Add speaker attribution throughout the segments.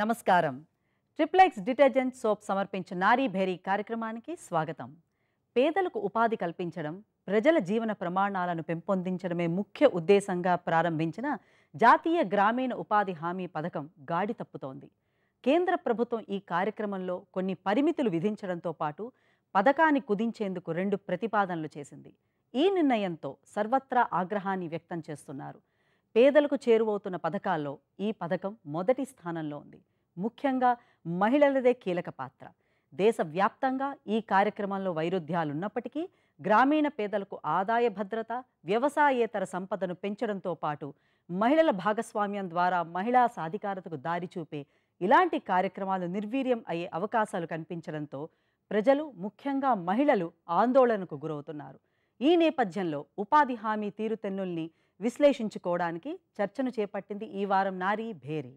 Speaker 1: నమస్కారం triplex detergent soap సమర్పించిన నారీ భేరీ కార్యక్రమానికి స్వాగతం పేదలకు ఉపాధి కల్పించడం ప్రజల జీవన ప్రమాణాలను పెంపొందించడమే ముఖ్య ఉద్దేశంగా ప్రారంభించిన జాతీయ గ్రామీణ ఉపాధి హామీ పథకం గాడి తప్పుతోంది కేంద్ర ప్రభుత్వం ఈ కార్యక్రమంలో కొన్ని పరిమితులు విధించడంతో పాటు పథకాన్ని కుదించేందుకు రెండు ప్రతిపాదనలు చేసింది ఈ నిర్ణయంతో సర్వత్రా ఆగ్రహాన్ని వ్యక్తం చేస్తున్నారు పేదలకు చేరువవుతున్న పథకాల్లో ఈ పథకం మొదటి స్థానంలో ఉంది ముఖ్యంగా మహిళలదే కీలక పాత్ర దేశవ్యాప్తంగా ఈ కార్యక్రమంలో వైరుధ్యాలున్నప్పటికీ గ్రామీణ పేదలకు ఆదాయ భద్రత వ్యవసాయేతర సంపదను పెంచడంతో పాటు మహిళల భాగస్వామ్యం ద్వారా మహిళా సాధికారతకు దారి చూపే ఇలాంటి కార్యక్రమాలు నిర్వీర్యం అయ్యే అవకాశాలు కనిపించడంతో ప్రజలు ముఖ్యంగా మహిళలు ఆందోళనకు గురవుతున్నారు ఈ నేపథ్యంలో ఉపాధి హామీ తీరుతెన్నుల్ని విశ్లేషించుకోవడానికి చర్చను చేపట్టింది ఈ వారం నారీ భేరి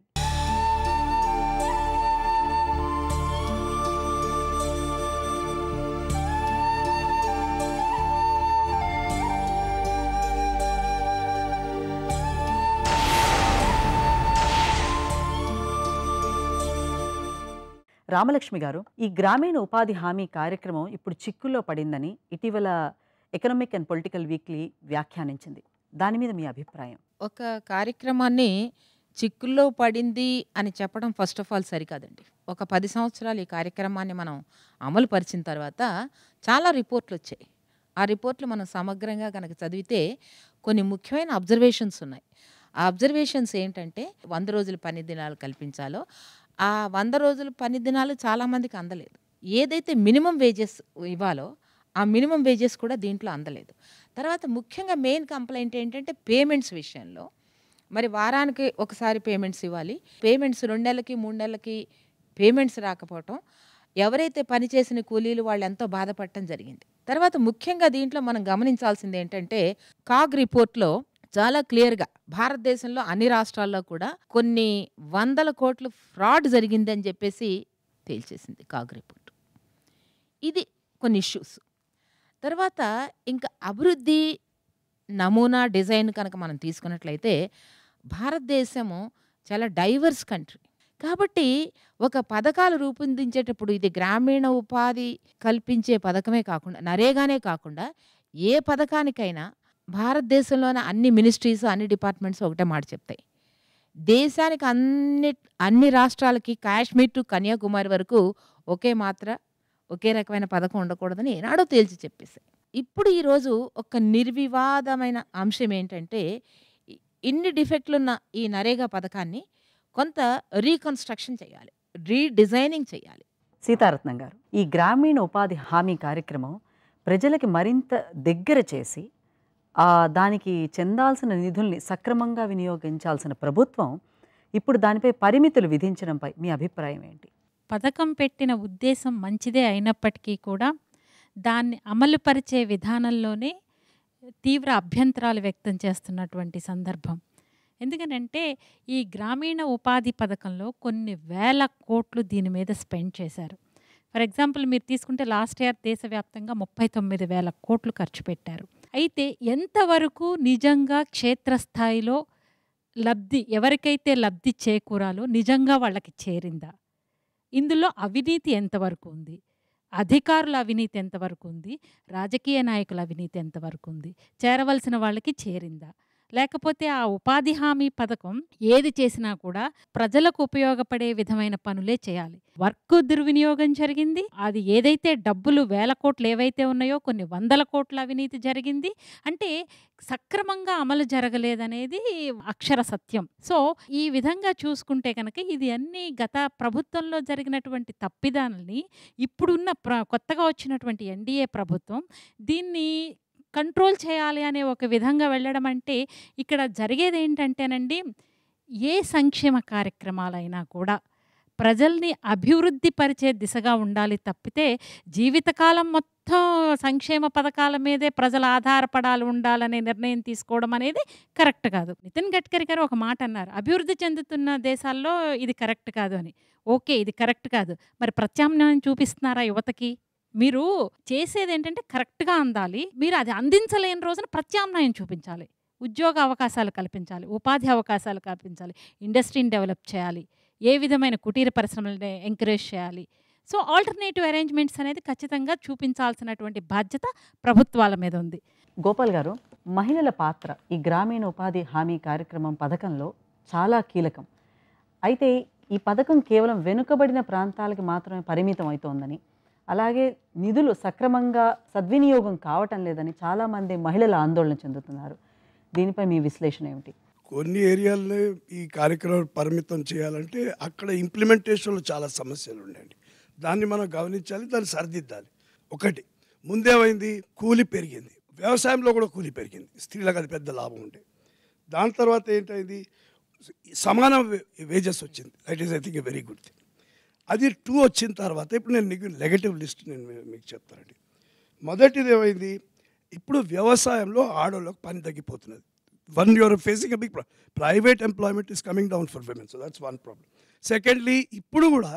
Speaker 1: రామలక్ష్మి గారు ఈ గ్రామీణ ఉపాధి హామీ కార్యక్రమం ఇప్పుడు చిక్కుల్లో పడిందని ఇటీవల ఎకనామిక్ అండ్ పొలిటికల్ వీక్లీ వ్యాఖ్యానించింది దాని మీద మీ అభిప్రాయం ఒక కార్యక్రమాన్ని చిక్కుల్లో పడింది అని చెప్పడం
Speaker 2: ఫస్ట్ ఆఫ్ ఆల్ సరికాదండి ఒక పది సంవత్సరాలు ఈ కార్యక్రమాన్ని మనం అమలు పరిచిన తర్వాత చాలా రిపోర్ట్లు వచ్చాయి ఆ రిపోర్ట్లు మనం సమగ్రంగా కనుక చదివితే కొన్ని ముఖ్యమైన అబ్జర్వేషన్స్ ఉన్నాయి ఆ అబ్జర్వేషన్స్ ఏంటంటే వంద రోజుల పని దినాలు కల్పించాలో ఆ వంద రోజుల పని దినాలు చాలామందికి అందలేదు ఏదైతే మినిమం వేజెస్ ఇవ్వాలో ఆ మినిమం వేజెస్ కూడా దీంట్లో అందలేదు తర్వాత ముఖ్యంగా మెయిన్ కంప్లైంట్ ఏంటంటే పేమెంట్స్ విషయంలో మరి వారానికి ఒకసారి పేమెంట్స్ ఇవ్వాలి పేమెంట్స్ రెండు నెలలకి మూడు నెలలకి పేమెంట్స్ రాకపోవటం ఎవరైతే పనిచేసిన కూలీలు వాళ్ళు ఎంతో బాధపడటం జరిగింది తర్వాత ముఖ్యంగా దీంట్లో మనం గమనించాల్సింది ఏంటంటే కాగ్ రిపోర్ట్లో చాలా క్లియర్గా భారతదేశంలో అన్ని రాష్ట్రాల్లో కూడా కొన్ని వందల కోట్లు ఫ్రాడ్ జరిగిందని చెప్పేసి తేల్చేసింది కాగ్ రిపోర్ట్ ఇది కొన్ని ఇష్యూస్ తర్వాత ఇంకా అభివృద్ధి నమూనా డిజైన్ కనుక మనం తీసుకున్నట్లయితే భారతదేశము చాలా డైవర్స్ కంట్రీ కాబట్టి ఒక పథకాలు రూపొందించేటప్పుడు ఇది గ్రామీణ ఉపాధి కల్పించే పథకమే కాకుండా నరేగానే కాకుండా ఏ పథకానికైనా భారతదేశంలోని అన్ని మినిస్ట్రీస్ అన్ని డిపార్ట్మెంట్స్ ఒకటే మాట చెప్తాయి దేశానికి అన్ని అన్ని రాష్ట్రాలకి కాశ్మీర్ టు కన్యాకుమారి వరకు ఒకే మాత్ర ఒకే రకమైన పథకం ఉండకూడదని ఏనాడో తేల్చి చెప్పేశాయి ఇప్పుడు ఈరోజు ఒక నిర్వివాదమైన అంశం ఏంటంటే ఇన్ని డిఫెక్ట్లున్న ఈ నరేగా పథకాన్ని కొంత రీకన్స్ట్రక్షన్
Speaker 1: చేయాలి రీడిజైనింగ్ చేయాలి సీతారత్నం గారు ఈ గ్రామీణ ఉపాధి హామీ కార్యక్రమం ప్రజలకి మరింత దగ్గర చేసి దానికి చెందాల్సిన నిధుల్ని సక్రమంగా వినియోగించాల్సిన ప్రభుత్వం ఇప్పుడు దానిపై పరిమితులు విధించడంపై మీ అభిప్రాయం ఏంటి
Speaker 3: పథకం పెట్టిన ఉద్దేశం మంచిదే అయినప్పటికీ కూడా దాన్ని అమలు పరిచే విధానంలోనే తీవ్ర అభ్యంతరాలు వ్యక్తం చేస్తున్నటువంటి సందర్భం ఎందుకనంటే ఈ గ్రామీణ ఉపాధి పథకంలో కొన్ని వేల కోట్లు దీని మీద స్పెండ్ చేశారు ఫర్ ఎగ్జాంపుల్ మీరు తీసుకుంటే లాస్ట్ ఇయర్ దేశవ్యాప్తంగా ముప్పై తొమ్మిది వేల కోట్లు ఖర్చు పెట్టారు అయితే ఎంతవరకు నిజంగా క్షేత్రస్థాయిలో లబ్ధి ఎవరికైతే లబ్ధి చేకూరాలో నిజంగా వాళ్ళకి చేరిందా ఇందులో అవినీతి ఎంతవరకు ఉంది అధికారుల అవినీతి ఎంతవరకు ఉంది రాజకీయ నాయకుల అవినీతి ఎంతవరకు ఉంది చేరవలసిన వాళ్ళకి చేరిందా లేకపోతే ఆ ఉపాధి హామీ పథకం ఏది చేసినా కూడా ప్రజలకు ఉపయోగపడే విధమైన పనులే చేయాలి వర్క్ దుర్వినియోగం జరిగింది అది ఏదైతే డబ్బులు వేల కోట్లు ఏవైతే ఉన్నాయో కొన్ని వందల కోట్ల అవినీతి జరిగింది అంటే సక్రమంగా అమలు జరగలేదనేది అక్షర సత్యం సో ఈ విధంగా చూసుకుంటే కనుక ఇది అన్ని గత ప్రభుత్వంలో జరిగినటువంటి తప్పిదాలని ఇప్పుడున్న ప్ర కొత్తగా వచ్చినటువంటి ఎన్డీఏ ప్రభుత్వం దీన్ని కంట్రోల్ చేయాలి అనే ఒక విధంగా వెళ్ళడం అంటే ఇక్కడ జరిగేది ఏంటంటేనండి ఏ సంక్షేమ కార్యక్రమాలైనా కూడా ప్రజల్ని అభివృద్ధి పరిచే దిశగా ఉండాలి తప్పితే జీవితకాలం మొత్తం సంక్షేమ పథకాల మీదే ప్రజలు ఆధారపడాలి ఉండాలనే నిర్ణయం తీసుకోవడం అనేది కరెక్ట్ కాదు నితిన్ గడ్కరీ గారు ఒక మాట అన్నారు అభివృద్ధి చెందుతున్న దేశాల్లో ఇది కరెక్ట్ కాదు అని ఓకే ఇది కరెక్ట్ కాదు మరి ప్రత్యామ్నాయం చూపిస్తున్నారా యువతకి మీరు చేసేది ఏంటంటే కరెక్ట్గా అందాలి మీరు అది అందించలేని రోజున ప్రత్యామ్నాయం చూపించాలి ఉద్యోగ అవకాశాలు కల్పించాలి ఉపాధి అవకాశాలు కల్పించాలి ఇండస్ట్రీని డెవలప్ చేయాలి ఏ విధమైన కుటీర పరిశ్రమలని ఎంకరేజ్ చేయాలి సో ఆల్టర్నేటివ్ అరేంజ్మెంట్స్ అనేది ఖచ్చితంగా చూపించాల్సినటువంటి
Speaker 1: బాధ్యత ప్రభుత్వాల మీద ఉంది గోపాల్ గారు మహిళల పాత్ర ఈ గ్రామీణ ఉపాధి హామీ కార్యక్రమం పథకంలో చాలా కీలకం అయితే ఈ పథకం కేవలం వెనుకబడిన ప్రాంతాలకు మాత్రమే పరిమితం అవుతోందని అలాగే నిధులు సక్రమంగా సద్వినియోగం కావటం లేదని చాలామంది మహిళలు ఆందోళన చెందుతున్నారు దీనిపై మీ విశ్లేషణ ఏమిటి
Speaker 4: కొన్ని ఏరియాల్లో ఈ కార్యక్రమాలు పరిమితం చేయాలంటే అక్కడ ఇంప్లిమెంటేషన్లో చాలా సమస్యలు ఉండండి దాన్ని మనం గమనించాలి దాన్ని సరిదిద్దాలి ఒకటి ముందేమైంది కూలి పెరిగింది వ్యవసాయంలో కూడా కూలి పెరిగింది స్త్రీలకు అది పెద్ద లాభం ఉండే దాని తర్వాత ఏంటైంది సమాన వేజెస్ వచ్చింది that is I think a very good thing అది టూ వచ్చిన తర్వాత ఇప్పుడు నేను నీకు నెగటివ్ లిస్ట్ నేను మీకు చెప్తానండి మొదటిది ఏమైంది ఇప్పుడు వ్యవసాయంలో ఆడవాళ్ళకి పని తగ్గిపోతున్నది one you're facing big private employment is coming down for women so that's one problem secondly ఇప్పుడు కూడా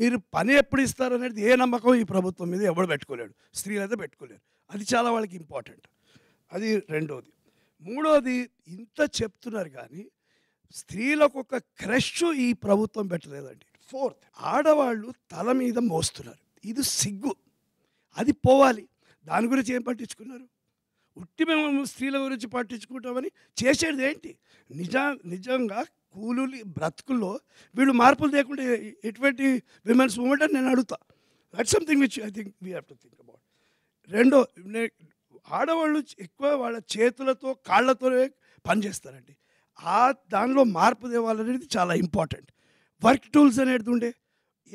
Speaker 4: మీరు పని ఎప్పుడు ఇస్తారనేది ఏ నమ్మకం ఈ ప్రభుత్వం మీద ఎవడు పెట్టుకోలేడు స్త్రీలు అయితే పెట్టుకోలేరు అది చాలా వాళ్ళకి ఇంపార్టెంట్ అది రెండోది మూడోది ఇంత చెప్తున్నారు కానీ స్త్రీలకు ఒక క్రష్ ఈ ప్రభుత్వం పెట్టలేదండి ఫోర్త్ ఆడవాళ్ళు తల మీద మోస్తున్నారు ఇది సిగ్గు అది పోవాలి దాని గురించి ఏం పట్టించుకున్నారు ఉట్టి మేము స్త్రీల గురించి పట్టించుకుంటామని చేసేది ఏంటి నిజ నిజంగా కూలీ బ్రతుకుల్లో వీళ్ళు మార్పులు లేకుండా ఎటువంటి విమెన్స్ మూమెంట్ అని నేను అడుగుతా that something which I think we have to think about రెండో ఆడవాళ్ళు ఎక్కువ వాళ్ళ చేతులతో కాళ్ళతోనే పనిచేస్తారండి ఆ దానిలో మార్పు తేవాలనేది చాలా ఇంపార్టెంట్ వర్క్ టూల్స్ అనేది ఉండే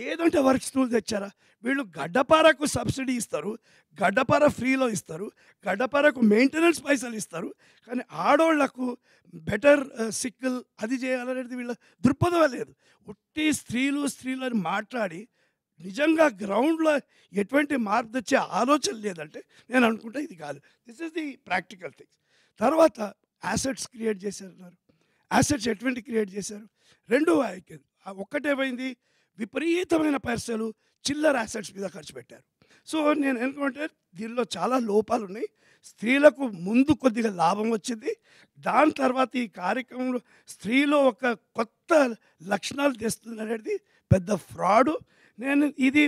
Speaker 4: ఏదంటే వర్క్ టూల్స్ తెచ్చారా వీళ్ళు గడ్డపారకు సబ్సిడీ ఇస్తారు గడ్డపార ఫ్రీలో ఇస్తారు గడ్డపారకు మెయింటెనెన్స్ పైసలు ఇస్తారు కానీ ఆడోళ్లకు బెటర్ సిక్కుల్ అది చేయాలనేది వీళ్ళ దృక్పథం లేదు ఉట్టి స్త్రీలు స్త్రీలు అని మాట్లాడి నిజంగా గ్రౌండ్లో ఎటువంటి మార్పు తెచ్చే ఆలోచన లేదంటే నేను అనుకుంటా ఇది కాదు this is the practical things తర్వాత యాసెట్స్ క్రియేట్ చేశారు అన్నారు యాసెట్స్ ఎటువంటి క్రియేట్ చేశారు రెండు ఒక్కటేమైంది విపరీతమైన పైసలు చిల్లర యాసెట్స్ మీద ఖర్చు పెట్టారు సో నేను ఎందుకంటే దీనిలో చాలా లోపాలు ఉన్నాయి స్త్రీలకు ముందు కొద్దిగా లాభం వచ్చింది దాని తర్వాత ఈ కార్యక్రమంలో స్త్రీలో ఒక కొత్త లక్షణాలు తెస్తుంది అనేది పెద్ద ఫ్రాడు నేను ఇది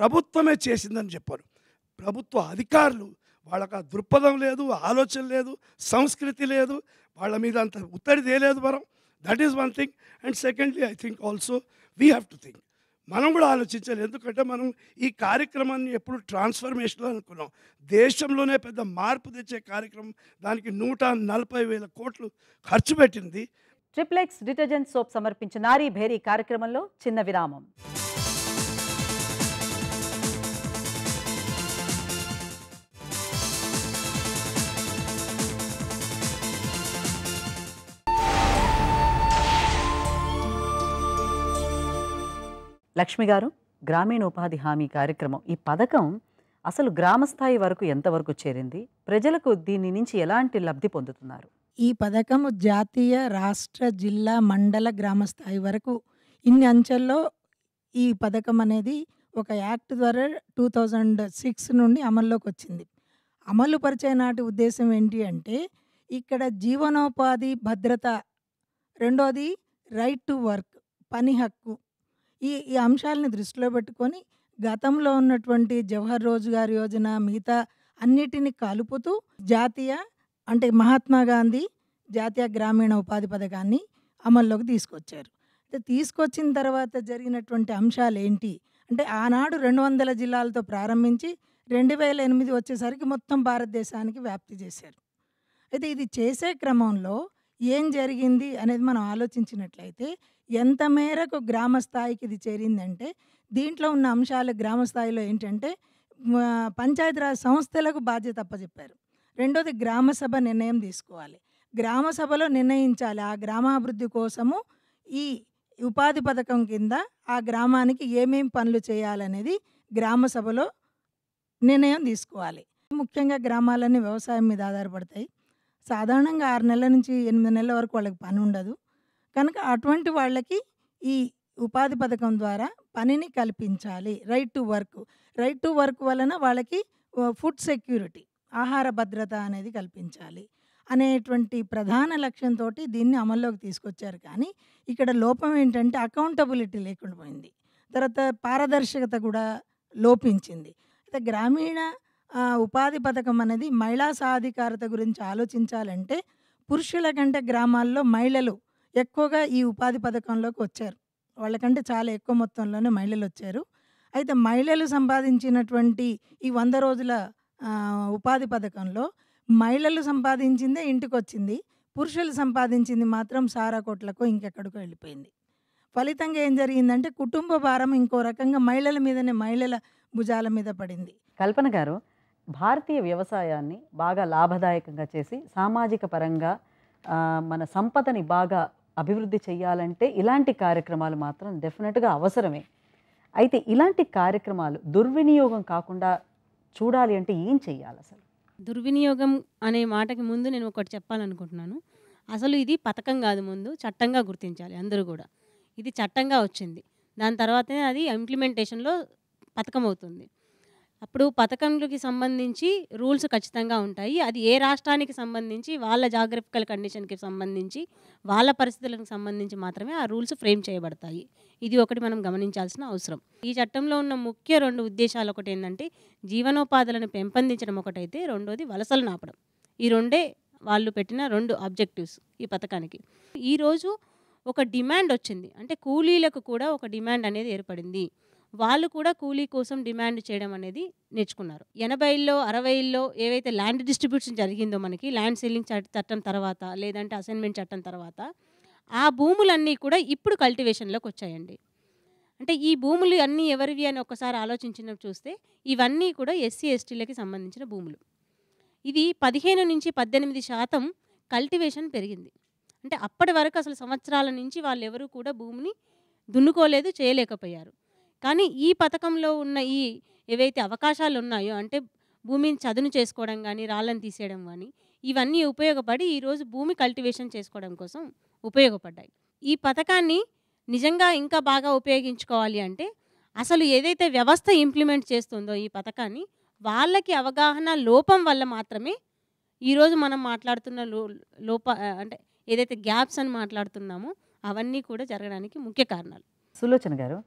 Speaker 4: ప్రభుత్వమే చేసిందని చెప్పారు ప్రభుత్వ అధికారులు వాళ్ళకి ఆ దృక్పథం లేదు ఆలోచన లేదు సంస్కృతి లేదు వాళ్ళ మీద అంత ఒత్తిడి తేలేదు మనం that is one thing and secondly I think also we have to think మనం కూడా ఆలోచించాలి ఎందుకంటే మనం ఈ కార్యక్రమాన్ని ఎప్పుడు ట్రాన్స్ఫర్మేషన్లో అనుకున్నాం దేశంలోనే పెద్ద మార్పు తెచ్చే కార్యక్రమం దానికి నూట నలభై వేల కోట్లు ఖర్చు పెట్టింది
Speaker 1: ట్రిప్లెక్స్ డిటర్జెంట్ సోప్ సమర్పించిన నారీ భేరీ కార్యక్రమంలో చిన్న విరామం లక్ష్మి గారు గ్రామీణ ఉపాధి హామీ కార్యక్రమం ఈ పథకం అసలు గ్రామ స్థాయి వరకు ఎంతవరకు చేరింది ప్రజలకు దీని నుంచి ఎలాంటి లబ్ధి పొందుతున్నారు ఈ పథకం
Speaker 5: జాతీయ రాష్ట్ర జిల్లా మండల గ్రామ స్థాయి వరకు ఇన్ని అంచెల్లో ఈ పథకం అనేది ఒక యాక్ట్ ద్వారా టూ థౌజండ్ సిక్స్ నుండి అమల్లోకి వచ్చింది అమలు పరిచే నాటి ఉద్దేశం ఏంటి అంటే ఇక్కడ జీవనోపాధి భద్రత రెండోది రైట్ టు వర్క్ పని హక్కు ఈ ఈ అంశాలని దృష్టిలో పెట్టుకొని గతంలో ఉన్నటువంటి జవహర్ రోజ్గార్ యోజన మిగతా అన్నిటిని కలుపుతూ జాతీయ అంటే మహాత్మా గాంధీ జాతీయ గ్రామీణ ఉపాధి పథకాన్ని అమల్లోకి తీసుకొచ్చారు అయితే తీసుకొచ్చిన తర్వాత జరిగినటువంటి అంశాలు ఏంటి అంటే ఆనాడు రెండు వందల జిల్లాలతో ప్రారంభించి రెండు వేల ఎనిమిది వచ్చేసరికి మొత్తం భారతదేశానికి వ్యాప్తి చేశారు అయితే ఇది చేసే క్రమంలో ఏం జరిగింది అనేది మనం ఆలోచించినట్లయితే ఎంత మేరకు గ్రామ స్థాయికి ఇది చేరిందంటే దీంట్లో ఉన్న అంశాలు గ్రామ స్థాయిలో ఏంటంటే పంచాయతీరాజ్ సంస్థలకు బాధ్యత అప్పచెప్పారు రెండోది గ్రామ సభ నిర్ణయం తీసుకోవాలి గ్రామ సభలో నిర్ణయించాలి ఆ గ్రామాభివృద్ధి కోసము ఈ ఉపాధి పథకం కింద ఆ గ్రామానికి ఏమేమి పనులు చేయాలనేది గ్రామ సభలో నిర్ణయం తీసుకోవాలి ముఖ్యంగా గ్రామాలన్నీ వ్యవసాయం మీద ఆధారపడతాయి సాధారణంగా ఆరు నెలల నుంచి ఎనిమిది నెలల వరకు వాళ్ళకి పని ఉండదు కనుక అటువంటి వాళ్ళకి ఈ ఉపాధి పథకం ద్వారా పనిని కల్పించాలి right to work right to work వలన వాళ్ళకి ఫుడ్ సెక్యూరిటీ ఆహార భద్రత అనేది కల్పించాలి అనేటువంటి ప్రధాన లక్ష్యంతో దీన్ని అమల్లోకి తీసుకొచ్చారు కానీ ఇక్కడ లోపం ఏంటంటే అకౌంటబిలిటీ లేకుండా పోయింది తర్వాత పారదర్శకత కూడా లోపించింది అయితే గ్రామీణ ఉపాధి పథకం అనేది మహిళా సాధికారత గురించి ఆలోచించాలంటే పురుషుల కంటే గ్రామాల్లో మహిళలు ఎక్కువగా ఈ ఉపాధి పథకంలోకి వచ్చారు వాళ్ళకంటే చాలా ఎక్కువ మొత్తంలోనే మహిళలు వచ్చారు అయితే మహిళలు సంపాదించినటువంటి ఈ వంద రోజుల ఉపాధి పథకంలో మహిళలు సంపాదించిందే ఇంటికి వచ్చింది పురుషులు సంపాదించింది మాత్రం సారా కోట్లకు ఇంకెక్కడికో వెళ్ళిపోయింది ఫలితంగా ఏం జరిగిందంటే కుటుంబ భారం ఇంకో రకంగా మహిళల మీదనే మహిళల భుజాల మీద పడింది
Speaker 1: కల్పన గారు భారతీయ వ్యవసాయాన్ని బాగా లాభదాయకంగా చేసి సామాజిక పరంగా మన సంపదని బాగా అభివృద్ధి చేయాలంటే ఇలాంటి కార్యక్రమాలు మాత్రం డెఫినెట్గా అవసరమే అయితే ఇలాంటి కార్యక్రమాలు దుర్వినియోగం కాకుండా చూడాలి అంటే ఏం చేయాలి అసలు
Speaker 6: దుర్వినియోగం అనే మాటకి ముందు నేను ఒకటి చెప్పాలనుకుంటున్నాను అసలు ఇది పథకం కాదు ముందు చట్టంగా గుర్తించాలి అందరూ కూడా ఇది చట్టంగా వచ్చింది దాని తర్వాతనే అది ఇంప్లిమెంటేషన్లో పథకం అవుతుంది అప్పుడు పథకంలకి సంబంధించి రూల్స్ ఖచ్చితంగా ఉంటాయి అది ఏ రాష్ట్రానికి సంబంధించి వాళ్ళ జాగ్రఫికల్ కండిషన్కి సంబంధించి వాళ్ళ పరిస్థితులకు సంబంధించి మాత్రమే ఆ రూల్స్ ఫ్రేమ్ చేయబడతాయి ఇది ఒకటి మనం గమనించాల్సిన అవసరం ఈ చట్టంలో ఉన్న ముఖ్య రెండు ఉద్దేశాలు ఒకటి ఏంటంటే జీవనోపాధులను పెంపొందించడం ఒకటైతే రెండోది వలసలు నాపడం ఈ రెండే వాళ్ళు పెట్టిన రెండు అబ్జెక్టివ్స్ ఈ పథకానికి ఈరోజు ఒక డిమాండ్ వచ్చింది అంటే కూలీలకు కూడా ఒక డిమాండ్ అనేది ఏర్పడింది వాళ్ళు కూడా కూలీ కోసం డిమాండ్ చేయడం అనేది నేర్చుకున్నారు ఎనభైల్లో అరవైల్లో ఏవైతే ల్యాండ్ డిస్ట్రిబ్యూషన్ జరిగిందో మనకి ల్యాండ్ సెల్లింగ్ చట్టం తర్వాత లేదంటే అసైన్మెంట్ చట్టం తర్వాత ఆ భూములన్నీ కూడా ఇప్పుడు కల్టివేషన్లోకి వచ్చాయండి అంటే ఈ భూములు అన్నీ ఎవరివి అని ఒకసారి ఆలోచించిన చూస్తే ఇవన్నీ కూడా ఎస్సీ ఎస్టీలకి సంబంధించిన భూములు ఇది పదిహేను నుంచి పద్దెనిమిది శాతం కల్టివేషన్ పెరిగింది అంటే అప్పటి వరకు అసలు సంవత్సరాల నుంచి వాళ్ళు ఎవరూ కూడా భూమిని దున్నుకోలేదు చేయలేకపోయారు కానీ ఈ పథకంలో ఉన్న ఈ ఏవైతే అవకాశాలు ఉన్నాయో అంటే భూమిని చదును చేసుకోవడం కానీ రాళ్ళని తీసేయడం కానీ ఇవన్నీ ఉపయోగపడి ఈరోజు భూమి కల్టివేషన్ చేసుకోవడం కోసం ఉపయోగపడ్డాయి ఈ పథకాన్ని నిజంగా ఇంకా బాగా ఉపయోగించుకోవాలి అంటే అసలు ఏదైతే వ్యవస్థ ఇంప్లిమెంట్ చేస్తుందో ఈ పథకాన్ని వాళ్ళకి అవగాహన లోపం వల్ల మాత్రమే ఈరోజు మనం మాట్లాడుతున్న లోప అంటే ఏదైతే గ్యాప్స్ అని మాట్లాడుతున్నామో అవన్నీ కూడా జరగడానికి ముఖ్య కారణాలు
Speaker 1: సులోచన గారు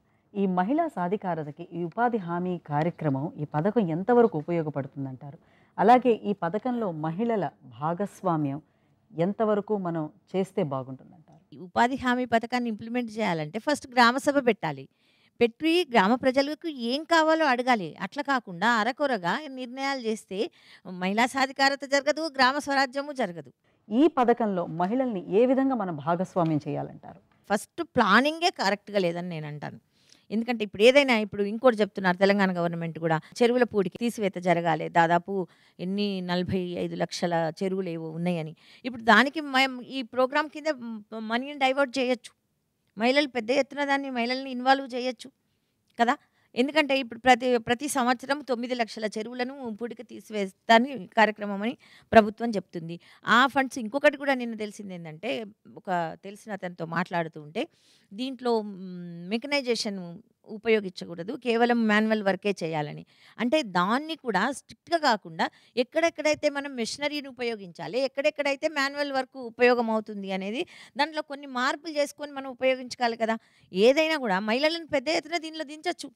Speaker 1: ఈ మహిళా సాధికారతకి ఈ ఉపాధి హామీ కార్యక్రమం ఈ పథకం ఎంతవరకు ఉపయోగపడుతుందంటారు అలాగే ఈ పథకంలో మహిళల భాగస్వామ్యం ఎంతవరకు మనం చేస్తే బాగుంటుందంటారు
Speaker 7: ఈ ఉపాధి హామీ పథకాన్ని ఇంప్లిమెంట్ చేయాలంటే ఫస్ట్ గ్రామసభ పెట్టాలి పెట్టి గ్రామ ప్రజలకు ఏం కావాలో అడగాలి అట్లా కాకుండా అరకొరగా నిర్ణయాలు చేస్తే మహిళా సాధికారత జరగదు గ్రామ స్వరాజ్యము జరగదు
Speaker 1: ఈ పథకంలో మహిళల్ని ఏ విధంగా మనం భాగస్వామ్యం చేయాలంటారు ఫస్ట్ ప్లానింగే కరెక్ట్గా లేదని నేను అంటాను
Speaker 7: ఎందుకంటే ఇప్పుడు ఏదైనా ఇప్పుడు ఇంకోటి చెప్తున్నారు తెలంగాణ గవర్నమెంట్ కూడా చెరువుల పూడికి తీసివేత జరగాలి దాదాపు ఎన్ని నలభై ఐదు లక్షల చెరువులు ఏవో ఉన్నాయని ఇప్పుడు దానికి ఈ ప్రోగ్రాం కింద మనీని డైవర్ట్ చేయొచ్చు మహిళలు పెద్ద ఎత్తున దాన్ని మహిళల్ని ఇన్వాల్వ్ చేయొచ్చు కదా ఎందుకంటే ఇప్పుడు ప్రతి ప్రతి సంవత్సరం తొమ్మిది లక్షల చెరువులను పూడిక తీసివేస్తాని కార్యక్రమం అని ప్రభుత్వం చెప్తుంది ఆ ఫండ్స్ ఇంకొకటి కూడా నిన్న తెలిసింది ఏంటంటే ఒక తెలిసిన అతనితో మాట్లాడుతూ ఉంటే దీంట్లో మెకనైజేషన్ ఉపయోగించకూడదు కేవలం మాన్యువల్ వర్కే చేయాలని అంటే దాన్ని కూడా స్ట్రిక్ట్గా కాకుండా ఎక్కడెక్కడైతే మనం మెషినరీని ఉపయోగించాలి ఎక్కడెక్కడైతే మాన్యువల్ వర్క్ ఉపయోగం అవుతుంది అనేది దాంట్లో కొన్ని మార్పులు చేసుకొని మనం ఉపయోగించాలి కదా ఏదైనా కూడా మహిళలను పెద్ద
Speaker 1: ఎత్తున దీనిలో దించచ్చు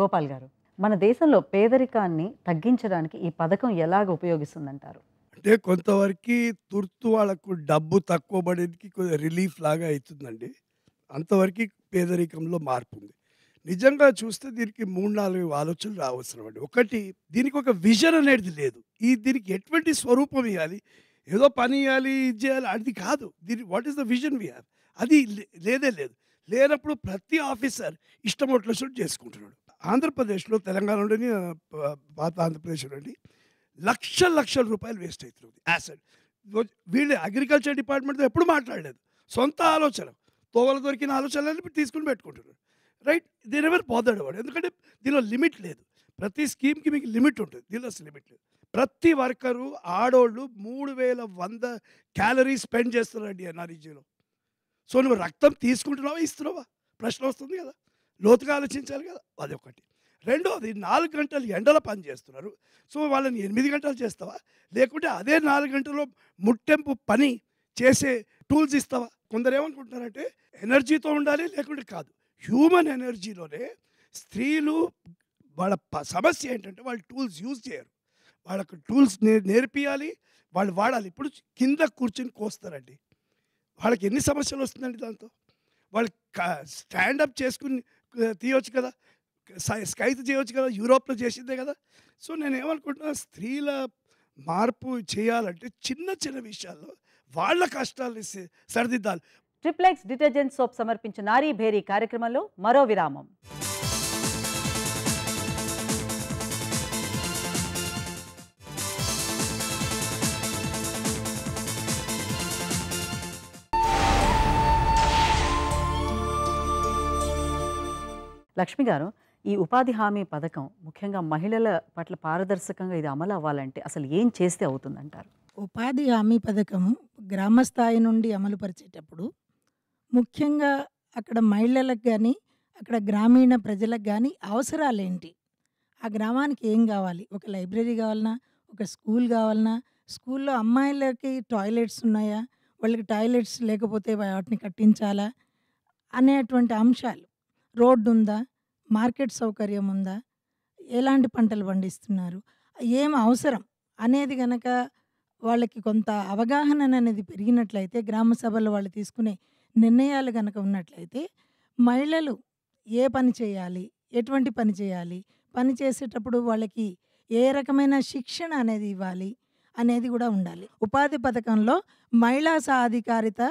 Speaker 1: గోపాల్ గారు మన దేశంలో పేదరికాన్ని తగ్గించడానికి ఈ పథకం ఎలాగ ఉపయోగిస్తుందంటారు
Speaker 4: అంటే కొంతవరకు తుర్తు వాళ్ళకు డబ్బు తక్కువ కొద్దిగా రిలీఫ్ లాగా అవుతుందండి అంతవరకు పేదరికంలో మార్పు ఉంది నిజంగా చూస్తే దీనికి మూడు నాలుగు ఆలోచనలు అవసరం అండి ఒకటి దీనికి ఒక విజన్ అనేది లేదు ఈ దీనికి ఎటువంటి స్వరూపం ఇవ్వాలి ఏదో పని ఇవ్వాలి ఇది చేయాలి అది కాదు దీని what is the vision we have అది లేదే లేదు లేనప్పుడు ప్రతి ఆఫీసర్ ఇష్టం వచ్చినట్టు చేసుకుంటున్నాడు ఆంధ్రప్రదేశ్లో తెలంగాణలోని పాత ఆంధ్రప్రదేశ్లోని లక్షల లక్షల రూపాయలు వేస్ట్ అవుతుంది యాసెడ్ వీళ్ళు అగ్రికల్చర్ డిపార్ట్మెంట్తో ఎప్పుడు మాట్లాడలేదు సొంత ఆలోచన తోవల దొరికిన ఆలోచనలు తీసుకుని పెట్టుకుంటున్నారు రైట్ దీని ఎవరు బాధడు ఎందుకంటే దీనిలో లిమిట్ లేదు ప్రతి స్కీమ్కి మీకు లిమిట్ ఉంటుంది దీనిలో అసలు లిమిట్ లేదు ప్రతి వర్కరు ఆడోళ్ళు మూడు వేల వంద క్యాలరీస్ స్పెండ్ చేస్తున్నారండి ఎన్ఆర్ఈజీలో సో నువ్వు రక్తం తీసుకుంటున్నావా ఇస్తున్నావా ప్రశ్న వస్తుంది కదా లోతుగా ఆలోచించాలి కదా అదొకటి రెండోది నాలుగు గంటలు ఎండలో పని చేస్తున్నారు సో వాళ్ళని ఎనిమిది గంటలు చేస్తావా లేకుంటే అదే నాలుగు గంటల్లో ముట్టెంపు పని చేసే టూల్స్ ఇస్తావా కొందరు ఏమనుకుంటున్నారంటే ఎనర్జీతో ఉండాలి లేకుంటే కాదు హ్యూమన్ ఎనర్జీలోనే స్త్రీలు వాళ్ళ సమస్య ఏంటంటే వాళ్ళు టూల్స్ యూజ్ చేయరు వాళ్ళకు టూల్స్ నేర్పియాలి వాళ్ళు వాడాలి ఇప్పుడు కింద కూర్చొని కోస్తారండి వాళ్ళకి ఎన్ని సమస్యలు వస్తుందండి దాంతో వాళ్ళు స్టాండప్ చేసుకుని తీయవచ్చు కదా స్కైత్ చేయవచ్చు కదా యూరోప్లో చేసిందే కదా సో నేను ఏమనుకుంటున్నా స్త్రీల మార్పు చేయాలంటే చిన్న చిన్న విషయాల్లో వాళ్ళ కష్టాలు
Speaker 1: సరిదిద్దాలి ట్రిప్లెక్స్ డిటర్జెంట్ సోప్ సమర్పించిన నారీ భేరీ కార్యక్రమంలో మరో విరామం లక్ష్మి గారు ఈ ఉపాధి హామీ పథకం ముఖ్యంగా మహిళల పట్ల పారదర్శకంగా ఇది అమలు అవ్వాలంటే అసలు ఏం చేస్తే అవుతుందంటారు
Speaker 5: ఉపాధి హామీ పథకం గ్రామ స్థాయి నుండి అమలు పరిచేటప్పుడు ముఖ్యంగా అక్కడ మహిళలకు కానీ అక్కడ గ్రామీణ ప్రజలకు కానీ అవసరాలు ఏంటి ఆ గ్రామానికి ఏం కావాలి ఒక లైబ్రరీ కావాలన్నా ఒక స్కూల్ కావాలన్నా స్కూల్లో అమ్మాయిలకి టాయిలెట్స్ ఉన్నాయా వాళ్ళకి టాయిలెట్స్ లేకపోతే వాటిని కట్టించాలా అనేటువంటి అంశాలు రోడ్డు ఉందా మార్కెట్ సౌకర్యం ఉందా ఎలాంటి పంటలు పండిస్తున్నారు ఏం అవసరం అనేది కనుక వాళ్ళకి కొంత అవగాహన అనేది పెరిగినట్లయితే గ్రామ సభలో వాళ్ళు తీసుకునే నిర్ణయాలు కనుక ఉన్నట్లయితే మహిళలు ఏ పని చేయాలి ఎటువంటి పని చేయాలి పని చేసేటప్పుడు వాళ్ళకి ఏ రకమైన శిక్షణ అనేది ఇవ్వాలి అనేది కూడా ఉండాలి ఉపాధి పథకంలో మహిళా సాధికారిత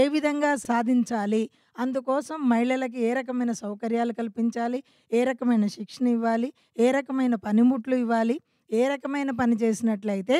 Speaker 5: ఏ విధంగా సాధించాలి అందుకోసం మహిళలకి ఏ రకమైన సౌకర్యాలు కల్పించాలి ఏ రకమైన శిక్షణ ఇవ్వాలి ఏ రకమైన పనిముట్లు ఇవ్వాలి ఏ రకమైన పని చేసినట్లయితే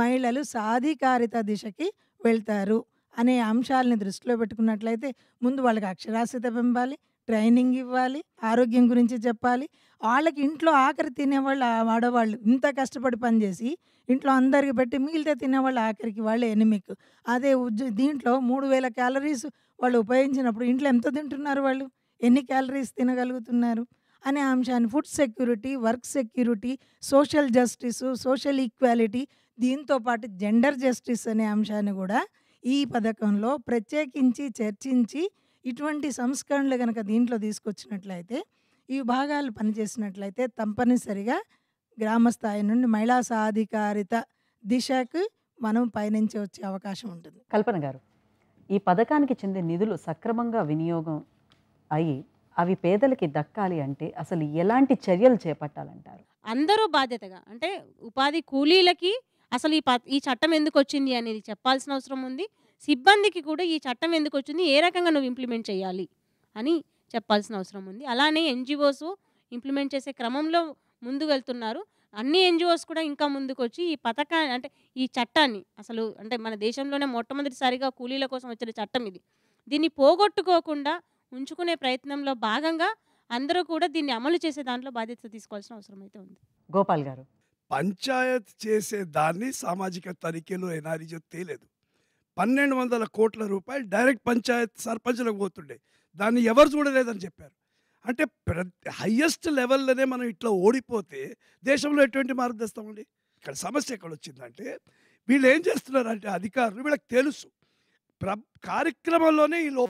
Speaker 5: మహిళలు సాధికారిత దిశకి వెళ్తారు అనే అంశాలని దృష్టిలో పెట్టుకున్నట్లయితే ముందు వాళ్ళకి అక్షరాస్యత పెంపాలి ట్రైనింగ్ ఇవ్వాలి ఆరోగ్యం గురించి చెప్పాలి వాళ్ళకి ఇంట్లో ఆఖరి తినేవాళ్ళు ఆడవాళ్ళు ఇంత కష్టపడి పనిచేసి ఇంట్లో అందరికి పెట్టి మిగిలితే తినేవాళ్ళు ఆఖరికి వాళ్ళు ఎనిమిక్ అదే ఉజ్జ దీంట్లో మూడు వేల క్యాలరీస్ వాళ్ళు ఉపయోగించినప్పుడు ఇంట్లో ఎంత తింటున్నారు వాళ్ళు ఎన్ని క్యాలరీస్ తినగలుగుతున్నారు అనే అంశాన్ని food security work security social justice social equality దీంతో పాటు జెండర్ జస్టిస్ అనే అంశాన్ని కూడా ఈ పథకంలో ప్రత్యేకించి చర్చించి ఇటువంటి సంస్కరణలు కనుక దీంట్లో తీసుకొచ్చినట్లయితే ఈ విభాగాలు పనిచేసినట్లయితే తప్పనిసరిగా గ్రామ స్థాయి నుండి మహిళా
Speaker 1: సాధికారిత
Speaker 5: దిశకు మనం పయనించి వచ్చే అవకాశం ఉంటుంది
Speaker 1: కల్పన గారు ఈ పథకానికి చెందే నిధులు సక్రమంగా వినియోగం అయి అవి పేదలకి దక్కాలి అంటే అసలు ఎలాంటి చర్యలు చేపట్టాలంటారు
Speaker 6: అందరూ బాధ్యతగా అంటే ఉపాధి కూలీలకి అసలు ఈ ఈ చట్టం ఎందుకు వచ్చింది అనేది చెప్పాల్సిన అవసరం ఉంది సిబ్బందికి కూడా ఈ చట్టం ఎందుకు వచ్చింది ఏ రకంగా నువ్వు ఇంప్లిమెంట్ చేయాలి అని చెప్పాల్సిన అవసరం ఉంది అలానే ఎన్జిఓస్ ఇంప్లిమెంట్ చేసే క్రమంలో ముందు వెళ్తున్నారు అన్ని ఎన్జిఓస్ కూడా ఇంకా ముందుకు వచ్చి ఈ పథకాన్ని అంటే ఈ చట్టాన్ని అసలు అంటే మన దేశంలోనే మొట్టమొదటిసారిగా కూలీల కోసం వచ్చిన చట్టం ఇది దీన్ని పోగొట్టుకోకుండా ఉంచుకునే ప్రయత్నంలో భాగంగా అందరూ కూడా దీన్ని అమలు చేసే దాంట్లో బాధ్యత తీసుకోవాల్సిన అవసరం అయితే ఉంది
Speaker 1: గోపాల్ గారు పంచాయత్
Speaker 4: చేసే దాన్ని సామాజిక తనిఖీలో ఎనారిజం తేలేదు పన్నెండు వందల కోట్ల రూపాయలు డైరెక్ట్ పంచాయత్ సర్పంచ్లకు పోతుండే దాన్ని ఎవరు చూడలేదని చెప్పారు అంటే హయ్యెస్ట్ లెవెల్లోనే మనం ఇట్లా ఓడిపోతే దేశంలో ఎటువంటి మార్గదర్శకం తెస్తామండి ఇక్కడ సమస్య ఎక్కడ వచ్చిందంటే వీళ్ళు ఏం చేస్తున్నారంటే అధికారులు వీళ్ళకి తెలుసు ప్ర కార్యక్రమంలోనే ఈ